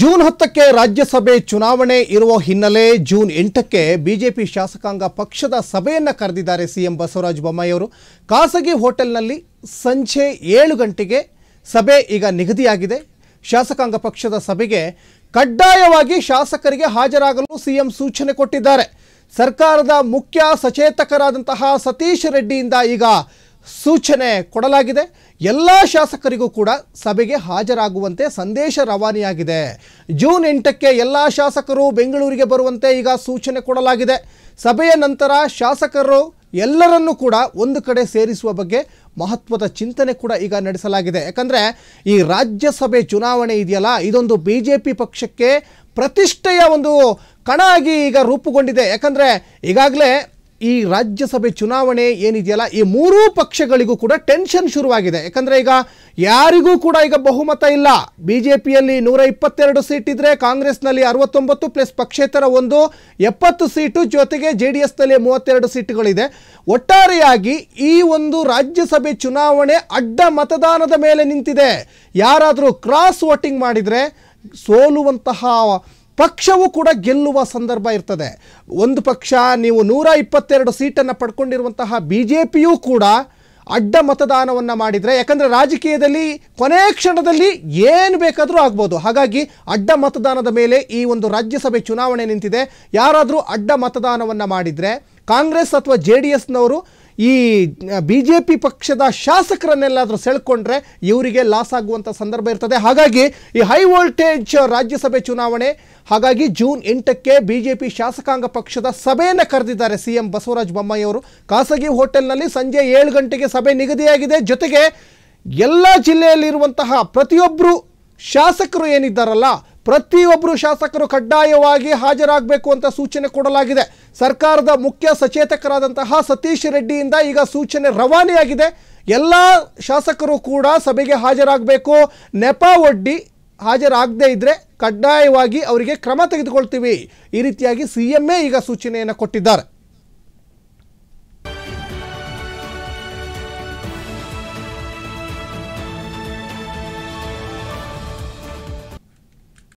June ಹತ್ತಕ್ಕೆ ರಾಜ್ಯಸಭೆ ಚುನಾವಣೆ ಇರುವ ಹಿನ್ನೆಲೆ ಜೂನ್ ಎಂಟಕ್ಕೆ ಬಿಜೆಪಿ ಶಾಸಕಾಂಗ ಪಕ್ಷದ ಸಭೆಯನ್ನು ಕರೆದಿದ್ದಾರೆ ಸಿಎಂ ಬಸವರಾಜ ಅವರು ಖಾಸಗಿ ಹೋಟೆಲ್ನಲ್ಲಿ ಸಂಜೆ ಏಳು ಗಂಟೆಗೆ ಸಭೆ ಈಗ ನಿಗದಿಯಾಗಿದೆ ಶಾಸಕಾಂಗ ಪಕ್ಷದ ಸಭೆಗೆ ಕಡ್ಡಾಯವಾಗಿ ಶಾಸಕರಿಗೆ ಹಾಜರಾಗಲು ಸಿಎಂ ಸೂಚನೆ ಕೊಟ್ಟಿದ್ದಾರೆ ಸರ್ಕಾರದ ಮುಖ್ಯ ಸಚೇತಕರಾದಂತಹ ಸತೀಶ್ ರೆಡ್ಡಿಯಿಂದ ಈಗ ಸೂಚನೆ ಕೊಡಲಾಗಿದೆ ಎಲ್ಲ ಶಾಸಕರಿಗೂ ಕೂಡ ಸಭೆಗೆ ಹಾಜರಾಗುವಂತೆ ಸಂದೇಶ ರವಾನೆಯಾಗಿದೆ ಜೂನ್ ಎಂಟಕ್ಕೆ ಎಲ್ಲ ಶಾಸಕರು ಬೆಂಗಳೂರಿಗೆ ಬರುವಂತೆ ಈಗ ಸೂಚನೆ ಕೊಡಲಾಗಿದೆ ಸಭೆಯ ನಂತರ ಶಾಸಕರು ಎಲ್ಲರನ್ನೂ ಕೂಡ ಒಂದು ಕಡೆ ಸೇರಿಸುವ ಬಗ್ಗೆ ಮಹತ್ವದ ಚಿಂತನೆ ಕೂಡ ಈಗ ನಡೆಸಲಾಗಿದೆ ಯಾಕಂದರೆ ಈ ರಾಜ್ಯಸಭೆ ಚುನಾವಣೆ ಇದೆಯಲ್ಲ ಇದೊಂದು ಬಿ ಜೆ ಪಿ ಪಕ್ಷಕ್ಕೆ ಪ್ರತಿಷ್ಠೆಯ ಒಂದು ಕಣ ಆಗಿ ಈಗ ರೂಪುಗೊಂಡಿದೆ ಯಾಕಂದರೆ ಈಗಾಗಲೇ ಈ ರಾಜ್ಯಸಭೆ ಚುನಾವಣೆ ಏನಿದೆಯಲ್ಲ ಈ ಮೂರೂ ಪಕ್ಷಗಳಿಗೂ ಕೂಡ ಟೆನ್ಷನ್ ಶುರುವಾಗಿದೆ ಯಾಕಂದರೆ ಈಗ ಯಾರಿಗೂ ಕೂಡ ಈಗ ಬಹುಮತ ಇಲ್ಲ ಬಿ ಜೆ ಪಿಯಲ್ಲಿ ನೂರ ಇಪ್ಪತ್ತೆರಡು ಸೀಟ್ ಇದ್ದರೆ ಕಾಂಗ್ರೆಸ್ನಲ್ಲಿ ಅರವತ್ತೊಂಬತ್ತು ಪ್ಲಸ್ ಪಕ್ಷೇತರ ಒಂದು ಎಪ್ಪತ್ತು ಸೀಟು ಜೊತೆಗೆ ಜೆ ಡಿ ಎಸ್ನಲ್ಲಿ ಮೂವತ್ತೆರಡು ಸೀಟುಗಳಿದೆ ಒಟ್ಟಾರೆಯಾಗಿ ಈ ಒಂದು ರಾಜ್ಯಸಭೆ ಚುನಾವಣೆ ಅಡ್ಡ ಮತದಾನದ ಮೇಲೆ ನಿಂತಿದೆ ಯಾರಾದರೂ ಕ್ರಾಸ್ ವೋಟಿಂಗ್ ಮಾಡಿದರೆ ಸೋಲುವಂತಹ ಪಕ್ಷವು ಕೂಡ ಗೆಲ್ಲುವ ಸಂದರ್ಭ ಇರ್ತದೆ ಒಂದು ಪಕ್ಷ ನೀವು ನೂರ ಇಪ್ಪತ್ತೆರಡು ಸೀಟನ್ನು ಪಡ್ಕೊಂಡಿರುವಂತಹ ಬಿ ಜೆ ಪಿಯು ಕೂಡ ಅಡ್ಡ ಮತದಾನವನ್ನು ಮಾಡಿದರೆ ಯಾಕಂದರೆ ರಾಜಕೀಯದಲ್ಲಿ ಕೊನೆ ಕ್ಷಣದಲ್ಲಿ ಏನು ಬೇಕಾದರೂ ಆಗ್ಬೋದು ಹಾಗಾಗಿ ಅಡ್ಡ ಮತದಾನದ ಮೇಲೆ ಈ ಒಂದು ರಾಜ್ಯಸಭೆ ಚುನಾವಣೆ ನಿಂತಿದೆ ಯಾರಾದರೂ ಅಡ್ಡ ಮತದಾನವನ್ನು ಮಾಡಿದರೆ ಕಾಂಗ್ರೆಸ್ ಅಥವಾ ಜೆ ಡಿ ಎಸ್ನವರು ಈ ಬಿ ಜೆ ಪಿ ಪಕ್ಷದ ಶಾಸಕರನ್ನೆಲ್ಲಾದರೂ ಸೆಳ್ಕೊಂಡ್ರೆ ಇವರಿಗೆ ಲಾಸ್ ಆಗುವಂಥ ಸಂದರ್ಭ ಇರ್ತದೆ ಹಾಗಾಗಿ ಈ ಹೈ ವೋಲ್ಟೇಜ್ ರಾಜ್ಯಸಭೆ ಚುನಾವಣೆ ಹಾಗಾಗಿ ಜೂನ್ ಎಂಟಕ್ಕೆ ಬಿ ಜೆ ಪಿ ಶಾಸಕಾಂಗ ಪಕ್ಷದ ಸಭೆಯನ್ನು ಕರೆದಿದ್ದಾರೆ ಸಿ ಎಂ ಬಸವರಾಜ ಬೊಮ್ಮಾಯಿಯವರು ಖಾಸಗಿ ಹೋಟೆಲ್ನಲ್ಲಿ ಸಂಜೆ ಏಳು ಗಂಟೆಗೆ ಸಭೆ ನಿಗದಿಯಾಗಿದೆ ಜೊತೆಗೆ ಎಲ್ಲ ಜಿಲ್ಲೆಯಲ್ಲಿರುವಂತಹ ಪ್ರತಿಯೊಬ್ಬರು ಶಾಸಕರು ಏನಿದ್ದಾರಲ್ಲ ಪ್ರತಿಯೊಬ್ಬರು ಶಾಸಕರು ಕಡ್ಡಾಯವಾಗಿ ಹಾಜರಾಗಬೇಕು ಅಂತ ಸೂಚನೆ ಕೊಡಲಾಗಿದೆ ಸರ್ಕಾರದ ಮುಖ್ಯ ಸಚೇತಕರಾದಂತಹ ಸತೀಶ್ ರೆಡ್ಡಿಯಿಂದ ಈಗ ಸೂಚನೆ ರವಾನೆಯಾಗಿದೆ ಎಲ್ಲ ಶಾಸಕರು ಕೂಡ ಸಭೆಗೆ ಹಾಜರಾಗಬೇಕು ನೆಪ ಒಡ್ಡಿ ಹಾಜರಾಗದೇ ಇದ್ದರೆ ಕಡ್ಡಾಯವಾಗಿ ಅವರಿಗೆ ಕ್ರಮ ತೆಗೆದುಕೊಳ್ತೀವಿ ಈ ರೀತಿಯಾಗಿ ಸಿ ಈಗ ಸೂಚನೆಯನ್ನು ಕೊಟ್ಟಿದ್ದಾರೆ